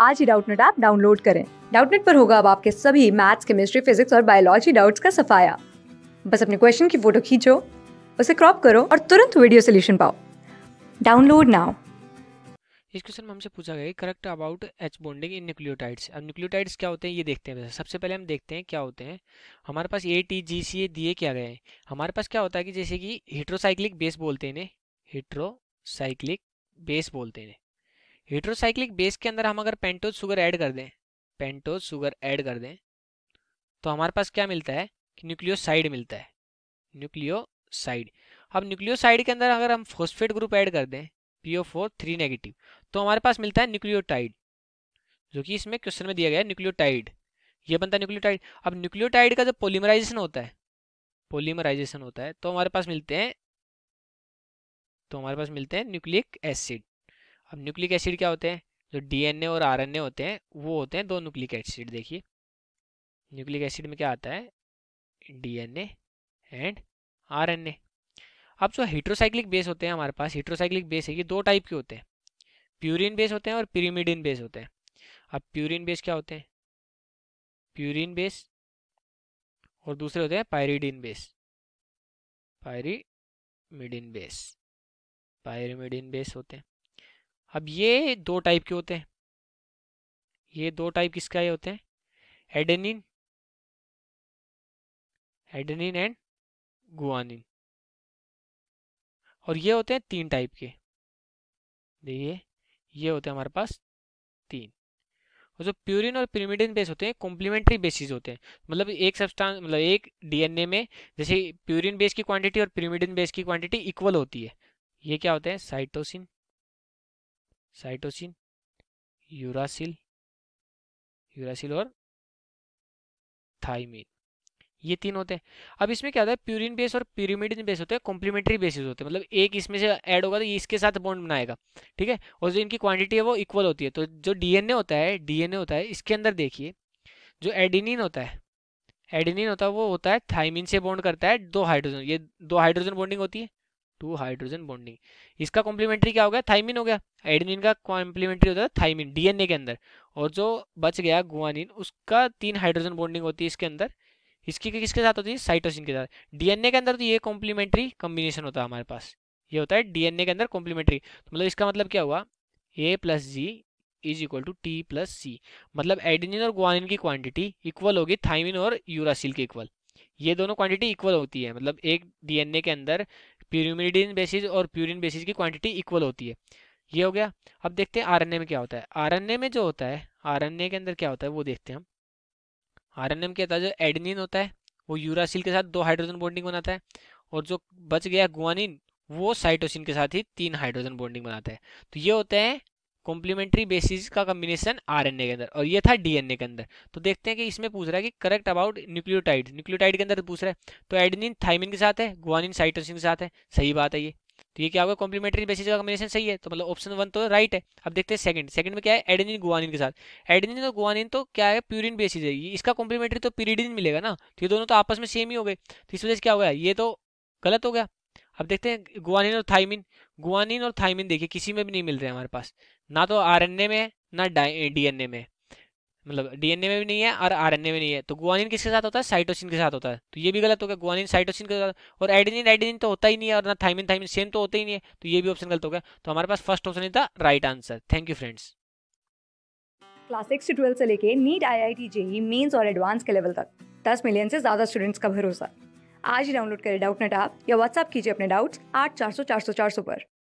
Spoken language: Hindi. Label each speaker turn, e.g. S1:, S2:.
S1: आज ही डाउटनेट ऐप डाउनलोड करें डाउटनेट पर होगा अब आपके सभी मैथ्स केमिस्ट्री फिजिक्स और बायोलॉजी डाउट्स का सफाया बस अपने क्वेश्चन की फोटो खींचो उसे क्रॉप करो और तुरंत वीडियो सोल्यूशन पाओ डाउनलोड नाउ
S2: इस क्वेश्चन में हमसे पूछा गया correct about H bonding in nucleotides अब न्यूक्लियोटाइड्स क्या होते हैं ये देखते हैं सबसे पहले हम देखते हैं क्या होते हैं हमारे पास ए टी जी सी ए दिए क्या गए हैं हमारे पास क्या होता है कि जैसे कि हिट्रोसाइक्लिक बेस बोलते हैं हिट्रोसाइक्लिक बेस बोलते हैं हेट्रोसाइक्लिक बेस के अंदर हम अगर पेंटोज शुगर ऐड कर दें पेंटोज शुगर ऐड कर दें तो हमारे पास क्या मिलता है कि न्यूक्लियोसाइड मिलता है न्यूक्लियोसाइड अब न्यूक्लियोसाइड के अंदर अगर हम फोस्फेट ग्रुप ऐड कर दें P O four three negative तो हमारे पास मिलता है न्यूक्लियोटाइड जो कि इसमें क्वेश्चन में दिया गया है न्यूक्लियोटाइड ये बनता है न्यूक्लियोटाइड अब न्यूक्लियोटाइड का जो पोलीमराइजेशन होता है पोलीमराइजेशन होता है तो हमारे पास मिलते हैं तो हमारे पास मिलते हैं न्यूक्लिक एसिड अब न्यूक्लिक एसिड क्या होते हैं जो डीएनए और आरएनए होते हैं वो होते हैं दो न्यूक्लिक एसिड देखिए न्यूक्लिक एसिड में क्या आता है डीएनए एंड आरएनए अब जो हीट्रोसाइक्लिक बेस होते हैं हमारे पास हीट्रोसाइक्लिक बेस है ये दो टाइप के होते हैं प्यूरिन बेस होते हैं और पिरीमिडिन बेस होते हैं अब प्यूरिन बेस क्या होते हैं प्यूरिन बेस
S1: और दूसरे होते हैं pyridine base pyrimidine base pyrimidine base होते हैं अब ये दो टाइप के होते हैं ये दो टाइप किसका ये होते हैं एडेनिन एडेनिन एंड गुआनिन और ये
S2: होते हैं तीन टाइप के देखिए ये होते हैं हमारे पास तीन और जो प्यूरिन और पिरिमिडिन बेस होते हैं कॉम्प्लीमेंट्री बेसिस होते हैं मतलब एक सब्सटेंस मतलब एक डीएनए में जैसे प्यूरिन बेस की क्वांटिटी और पिरिमिडिन बेस की क्वांटिटी इक्वल होती है ये क्या होते हैं साइटोसिन साइटोसिन यूरासिल
S1: यूरासिल और थाइमिन
S2: ये तीन होते हैं अब इसमें क्या होता है प्यूरिन बेस और प्यूरिमिडिन बेस होते हैं कॉम्प्लीमेंट्री बेसिस होते हैं मतलब एक इसमें से ऐड होगा तो ये इसके साथ बॉन्ड बनाएगा ठीक है और जो इनकी क्वांटिटी है वो इक्वल होती है तो जो डीएनए होता है डीएनए होता है इसके अंदर देखिए जो एडिनिन होता है एडिनिन होता है वो होता है थाइमिन से बॉन्ड करता है दो हाइड्रोजन ये दो हाइड्रोजन बॉन्डिंग होती है टू हाइड्रोजन बॉन्डिंग इसका कॉम्प्लीमेंट्री क्या हो गया थाइमिन हो गया एडमिन का कॉम्प्लीमेंट्री होता है थाइमिन डीएनए के अंदर और जो बच गया गुआनिन उसका तीन हाइड्रोजन बॉन्डिंग होती है इसके अंदर इसकी किसके साथ होती है साइटोसिन के साथ डीएनए के अंदर तो ये कॉम्प्लीमेंट्री कॉम्बिनेशन होता है हमारे पास ये होता है डीएनए के अंदर कॉम्प्लीमेंट्री तो मतलब इसका मतलब क्या हुआ A plus G is equal to T plus C मतलब एडिनिन और गुआनिन की क्वांटिटी इक्वल होगी थाइमिन और यूरासिल के इक्वल ये दोनों क्वांटिटी इक्वल होती है मतलब एक डीएनए के अंदर प्यूरिमिडिन बेसिस और प्यूरिन बेसिस की क्वांटिटी इक्वल होती है ये हो गया अब देखते हैं आरएनए में क्या होता है आरएनए में जो होता है आरएनए के अंदर क्या होता है वो देखते हैं हम आरएनए में क्या होता है जो एडनिन होता है वो यूरासिल के साथ दो हाइड्रोजन बॉन्डिंग बनाता है और जो बच गया गुआनिन वो साइटोसिन के साथ ही तीन हाइड्रोजन बॉन्डिंग बनाता है तो ये होते हैं कॉम्प्लीमेंट्री बेसिस का कम्बिनेशन आरएनए के अंदर और ये था डीएनए के अंदर तो देखते हैं कि इसमें पूछ रहा है कि करेक्ट अबाउट न्यूक्लियोटाइड न्यूक्लियोटाइड के अंदर तो पूछ रहा है तो एडनिन थाइमिन के साथ है गुआनिन साइटोसिन के साथ है सही बात है ये तो ये क्या होगा कॉम्प्लीमेंट्री बेसिस का कम्बिनेशन सही है तो मतलब ऑप्शन वन तो राइट है अब देखते हैं सेकंड सेकंड में क्या है एडनिन गुआनिन के साथ एडनिन और गुआनिन तो क्या है प्यूरिन बेसिस है इसका कॉम्प्लीमेंट्री तो पीरिडिन मिलेगा ना तो ये दोनों तो आपस में सेम ही हो गए तो इस वजह से क्या हो गया ये तो गलत हो गया अब देखते हैं गुआनिन और थाइमिन गुआनिन और थाइमिन देखिए किसी में भी नहीं मिल रहे हमारे पास ना तो आरएनए में ना डीएनए में मतलब डीएनए में भी नहीं है और आरएनए में नहीं है तो गुआनिन किसके साथ होता है साइटोसिन के साथ होता है तो ये भी गलत हो गया गुआनिन साइटोसिन के साथ और एडिनिन एडिनिन तो होता ही नहीं है और ना थाइमिन थाइमिन सेम तो होता ही नहीं है तो ये भी ऑप्शन गलत हो गया तो हमारे पास फर्स्ट ऑप्शन ही था right answer thank you friends
S1: class six से ट्वेल्थ से लेके NEET I I T JEE Mains और एडवांस के लेवल तक दस मिलियन से ज़्यादा स्टूडेंट्स का भरोसा आज ही डाउनलोड करें डाउट नेट आप या व्हाट्सअप कीजिए अपने डाउट्स आठ चार सौ चार सौ चार सौ पर